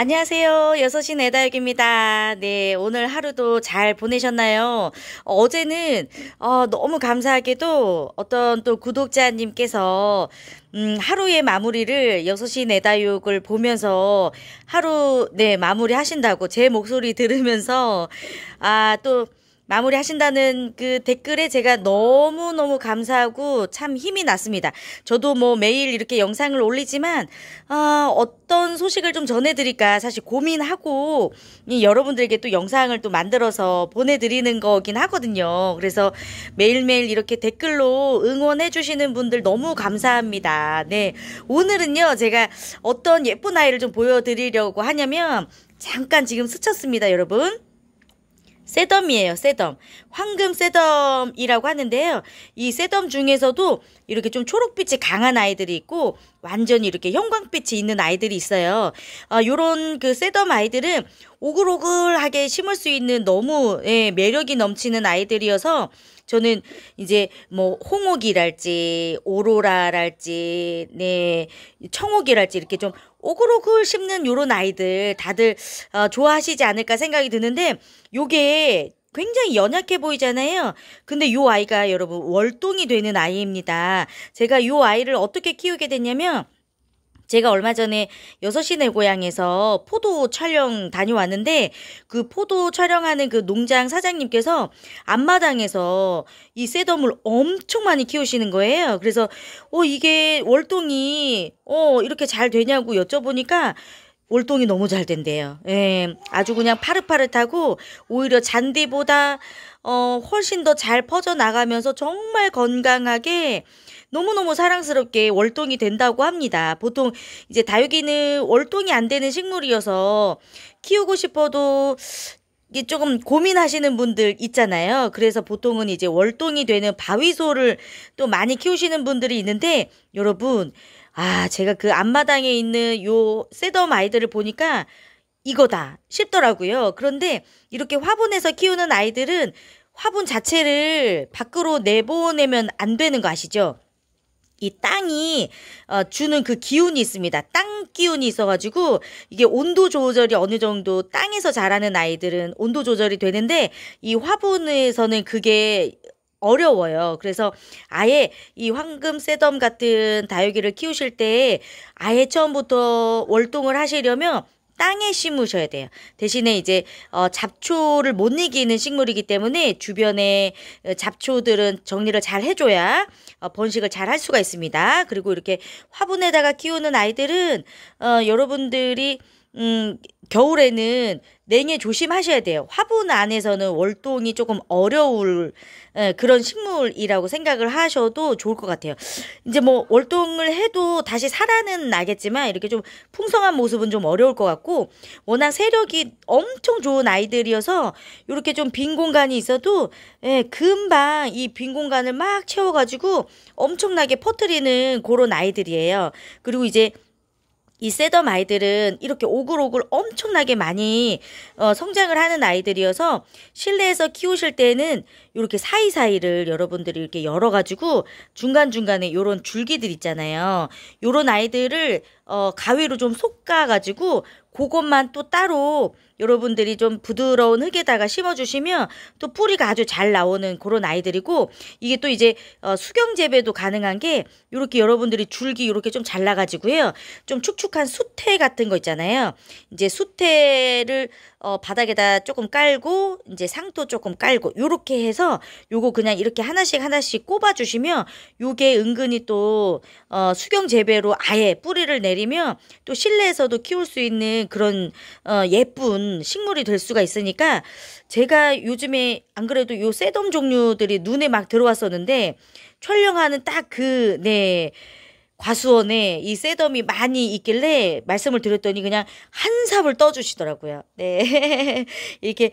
안녕하세요. 6시 내다육입니다. 네, 오늘 하루도 잘 보내셨나요? 어제는 어, 너무 감사하게도 어떤 또 구독자님께서 음, 하루의 마무리를 6시 내다육을 보면서 하루 네, 마무리 하신다고 제 목소리 들으면서 아, 또 마무리하신다는 그 댓글에 제가 너무너무 감사하고 참 힘이 났습니다. 저도 뭐 매일 이렇게 영상을 올리지만 어, 어떤 소식을 좀 전해드릴까 사실 고민하고 여러분들에게 또 영상을 또 만들어서 보내드리는 거긴 하거든요. 그래서 매일매일 이렇게 댓글로 응원해주시는 분들 너무 감사합니다. 네. 오늘은요, 제가 어떤 예쁜 아이를 좀 보여드리려고 하냐면 잠깐 지금 스쳤습니다, 여러분. 세덤이에요. 세덤. 황금 세덤이라고 하는데요. 이 세덤 중에서도 이렇게 좀 초록빛이 강한 아이들이 있고 완전히 이렇게 형광빛이 있는 아이들이 있어요. 아, 요런 그 세덤 아이들은 오글오글하게 심을 수 있는 너무 예, 매력이 넘치는 아이들이어서 저는 이제 뭐 홍옥이랄지 오로라랄지 네 청옥이랄지 이렇게 좀 오글오글 씹는 요런 아이들 다들 어, 좋아하시지 않을까 생각이 드는데 요게 굉장히 연약해 보이잖아요. 근데 요 아이가 여러분 월동이 되는 아이입니다. 제가 요 아이를 어떻게 키우게 됐냐면 제가 얼마 전에 여섯시내 고향에서 포도 촬영 다녀왔는데 그 포도 촬영하는 그 농장 사장님께서 앞마당에서 이 쇠덤을 엄청 많이 키우시는 거예요. 그래서 어 이게 월동이 어 이렇게 잘 되냐고 여쭤보니까 월동이 너무 잘 된대요. 예. 아주 그냥 파릇파릇하고 오히려 잔디보다 어 훨씬 더 잘 퍼져 나가면서 정말 건강하게 너무너무 사랑스럽게 월동이 된다고 합니다. 보통 이제 다육이는 월동이 안 되는 식물이어서 키우고 싶어도 이게 조금 고민하시는 분들 있잖아요. 그래서 보통은 이제 월동이 되는 바위소를 또 많이 키우시는 분들이 있는데 여러분 아 제가 그 앞마당에 있는 요새업 아이들을 보니까 이거다 싶더라고요. 그런데 이렇게 화분에서 키우는 아이들은 화분 자체를 밖으로 내보내면 안 되는 거 아시죠? 이 땅이 어, 주는 그 기운이 있습니다. 땅 기운이 있어가지고 이게 온도 조절이 어느 정도 땅에서 자라는 아이들은 온도 조절이 되는데 이 화분에서는 그게 어려워요. 그래서 아예 이 황금 세덤 같은 다육이를 키우실 때 아예 처음부터 월동을 하시려면 땅에 심으셔야 돼요. 대신에 이제 어, 잡초를 못 이기는 식물이기 때문에 주변에 어, 잡초들은 정리를 잘 해줘야 어, 번식을 잘 할 수가 있습니다. 그리고 이렇게 화분에다가 키우는 아이들은 어, 여러분들이 음, 겨울에는 냉해 조심하셔야 돼요. 화분 안에서는 월동이 조금 어려울 에, 그런 식물이라고 생각을 하셔도 좋을 것 같아요. 이제 뭐 월동을 해도 다시 살아는 나겠지만 이렇게 좀 풍성한 모습은 좀 어려울 것 같고 워낙 세력이 엄청 좋은 아이들이어서 이렇게 좀 빈 공간이 있어도 에, 금방 이 빈 공간을 막 채워가지고 엄청나게 퍼트리는 그런 아이들이에요. 그리고 이제 이 셋업 아이들은 이렇게 오글오글 엄청나게 많이 어, 성장을 하는 아이들이어서 실내에서 키우실 때는 이렇게 사이사이를 여러분들이 이렇게 열어가지고 중간중간에 요런 줄기들 있잖아요. 요런 아이들을 어, 가위로 좀 솎아가지고 그것만 또 따로 여러분들이 좀 부드러운 흙에다가 심어주시면 또 뿌리가 아주 잘 나오는 그런 아이들이고 이게 또 이제 어, 수경 재배도 가능한 게 이렇게 여러분들이 줄기 이렇게 좀 잘라가지고요 좀 축축한 수태 같은 거 있잖아요 이제 수태를 어, 바닥에다 조금 깔고 이제 상토 조금 깔고 요렇게 해서 요거 그냥 이렇게 하나씩 하나씩 꼽아 주시면 요게 은근히 또 어, 수경 재배로 아예 뿌리를 내리면 또 실내에서도 키울 수 있는 그런 어, 예쁜 식물이 될 수가 있으니까 제가 요즘에 안 그래도 요 새덤 종류들이 눈에 막 들어왔었는데 촬영하는 딱 그 네. 과수원에 이 세덤이 많이 있길래 말씀을 드렸더니 그냥 한 삽을 떠주시더라고요. 네. 이렇게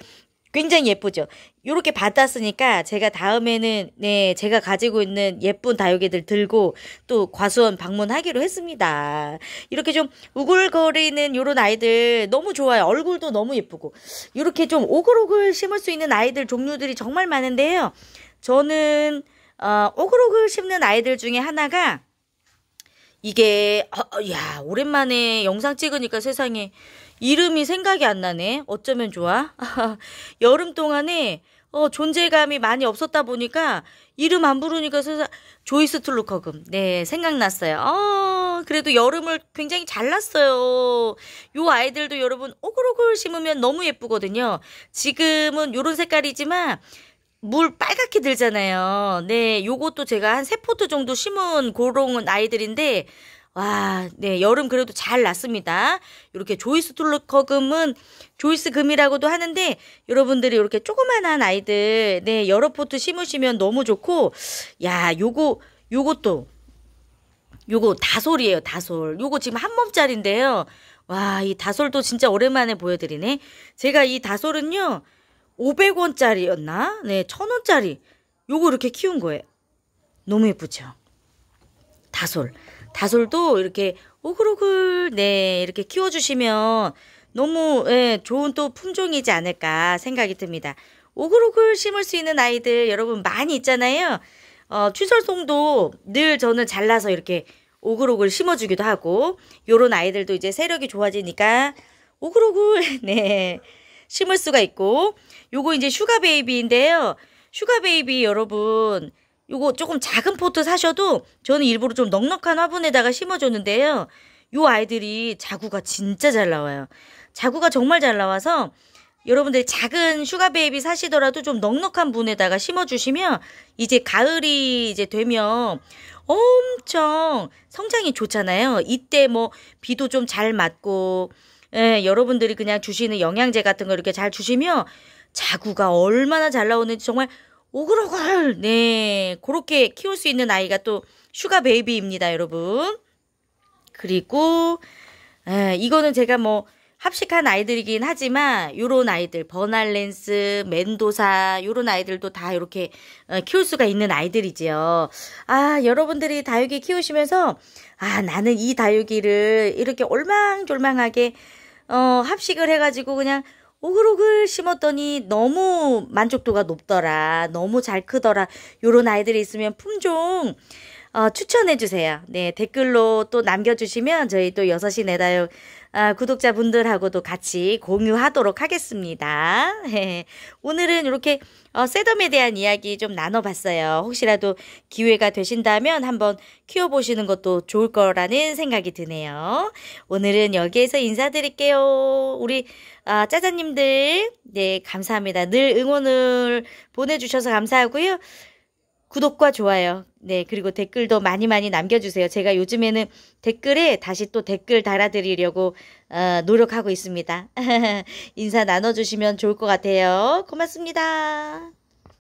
굉장히 예쁘죠. 이렇게 받았으니까 제가 다음에는 네, 제가 가지고 있는 예쁜 다육이들 들고 또 과수원 방문하기로 했습니다. 이렇게 좀 우글거리는 요런 아이들 너무 좋아요. 얼굴도 너무 예쁘고. 이렇게 좀 오글오글 심을 수 있는 아이들 종류들이 정말 많은데요. 저는 어, 오글오글 심는 아이들 중에 하나가 이게 어, 어, 야 오랜만에 영상 찍으니까 세상에 이름이 생각이 안 나네. 어쩌면 좋아. 여름 동안에 어, 존재감이 많이 없었다 보니까 이름 안 부르니까 세상 조이스 툴루커금. 네, 생각났어요. 어, 그래도 여름을 굉장히 잘났어요. 요 아이들도 여러분 오글오글 심으면 너무 예쁘거든요. 지금은 요런 색깔이지만 물 빨갛게 들잖아요. 네, 요것도 제가 한 세 포트 정도 심은 고롱 은 아이들인데 와, 네, 여름 그래도 잘 났습니다. 이렇게 조이스 툴러커금은 조이스 금이라고도 하는데 여러분들이 이렇게 조그만한 아이들 네, 여러 포트 심으시면 너무 좋고 야, 요거 요것도 요거 다솔이에요, 다솔. 요거 지금 한 몸짜리인데요. 와, 이 다솔도 진짜 오랜만에 보여드리네. 제가 이 다솔은요, 500원짜리였나? 네, 1000원짜리. 요거 이렇게 키운 거예요. 너무 예쁘죠? 다솔. 다솔도 이렇게 오글오글, 네, 이렇게 키워주시면 너무, 예, 좋은 또 품종이지 않을까 생각이 듭니다. 오글오글 심을 수 있는 아이들 여러분 많이 있잖아요. 어, 추설송도 늘 저는 잘라서 이렇게 오글오글 심어주기도 하고, 요런 아이들도 이제 세력이 좋아지니까 오글오글, 네. 심을 수가 있고 요거 이제 슈가 베이비인데요. 슈가 베이비 여러분 요거 조금 작은 포트 사셔도 저는 일부러 좀 넉넉한 화분에다가 심어줬는데요. 요 아이들이 자구가 진짜 잘 나와요. 자구가 정말 잘 나와서 여러분들 작은 슈가베이비 사시더라도 좀 넉넉한 분에다가 심어주시면 이제 가을이 이제 되면 엄청 성장이 좋잖아요. 이때 뭐 비도 좀 잘 맞고 예, 여러분들이 그냥 주시는 영양제 같은 거 이렇게 잘 주시면 자구가 얼마나 잘 나오는지 정말 오글오글 네 그렇게 키울 수 있는 아이가 또 슈가 베이비입니다 여러분 그리고 예, 이거는 제가 뭐 합식한 아이들이긴 하지만 요런 아이들 버날렌스, 멘도사 요런 아이들도 다 이렇게 어, 키울 수가 있는 아이들이지요. 아 여러분들이 다육이 키우시면서 아 나는 이 다육이를 이렇게 올망졸망하게 어, 합식을 해가지고 그냥 오글오글 심었더니 너무 만족도가 높더라. 너무 잘 크더라. 요런 아이들이 있으면 품종 어, 추천해 주세요. 네, 댓글로 또 남겨 주시면 저희 또 6시 내다요 아, 구독자분들하고도 같이 공유하도록 하겠습니다. 예. 오늘은 이렇게 어, 셋에 대한 이야기 좀 나눠봤어요. 혹시라도 기회가 되신다면 한번 키워보시는 것도 좋을 거라는 생각이 드네요. 오늘은 여기에서 인사드릴게요. 우리 아, 짜자님들, 네, 감사합니다. 늘 응원을 보내주셔서 감사하고요. 구독과 좋아요. 네, 그리고 댓글도 많이 많이 남겨주세요. 제가 요즘에는 댓글에 다시 또 댓글 달아드리려고 어, 노력하고 있습니다. 인사 나눠주시면 좋을 것 같아요. 고맙습니다.